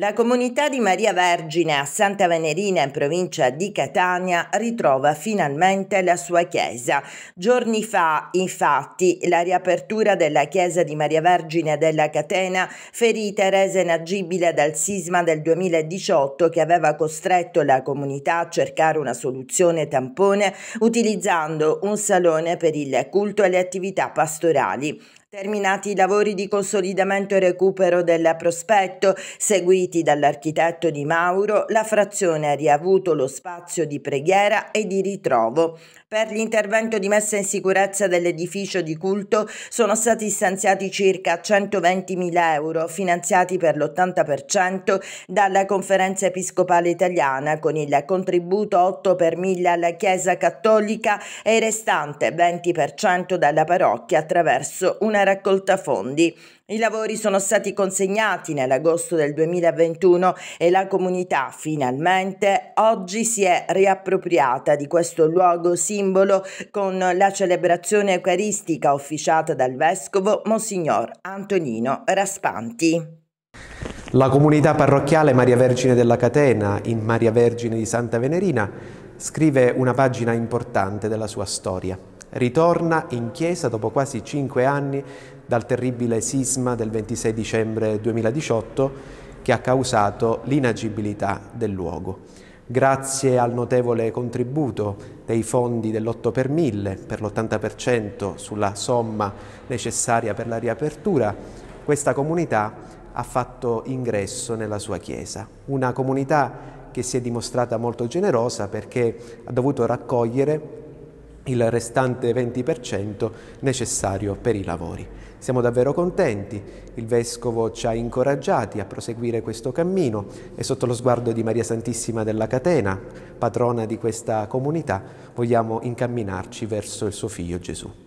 La comunità di Maria Vergine a Santa Venerina in provincia di Catania ritrova finalmente la sua chiesa. Giorni fa, infatti, la riapertura della chiesa di Maria Vergine della Catena ferita e resa inagibile dal sisma del 2018 che aveva costretto la comunità a cercare una soluzione tampone utilizzando un salone per il culto e le attività pastorali. Terminati i lavori di consolidamento e recupero del prospetto, seguiti dall'architetto Di Mauro, la frazione ha riavuto lo spazio di preghiera e di ritrovo. Per l'intervento di messa in sicurezza dell'edificio di culto sono stati stanziati circa 120.000 euro, finanziati per l'80% dalla Conferenza Episcopale Italiana, con il contributo 8 per 1000 alla Chiesa Cattolica e il restante 20% dalla parrocchia attraverso una una raccolta fondi. I lavori sono stati consegnati nell'agosto del 2021 e la comunità finalmente oggi si è riappropriata di questo luogo simbolo con la celebrazione eucaristica officiata dal vescovo Monsignor Antonino Raspanti. La comunità parrocchiale Maria Vergine della Catena in Maria Vergine di Santa Venerina scrive una pagina importante della sua storia. Ritorna in chiesa dopo quasi cinque anni dal terribile sisma del 26 dicembre 2018 che ha causato l'inagibilità del luogo. Grazie al notevole contributo dei fondi dell'8 per 1000 per l'80% sulla somma necessaria per la riapertura, questa comunità ha fatto ingresso nella sua chiesa. Una comunità che si è dimostrata molto generosa perché ha dovuto raccogliere il restante 20% necessario per i lavori. Siamo davvero contenti, il Vescovo ci ha incoraggiati a proseguire questo cammino e sotto lo sguardo di Maria Santissima della Catena, patrona di questa comunità, vogliamo incamminarci verso il suo figlio Gesù.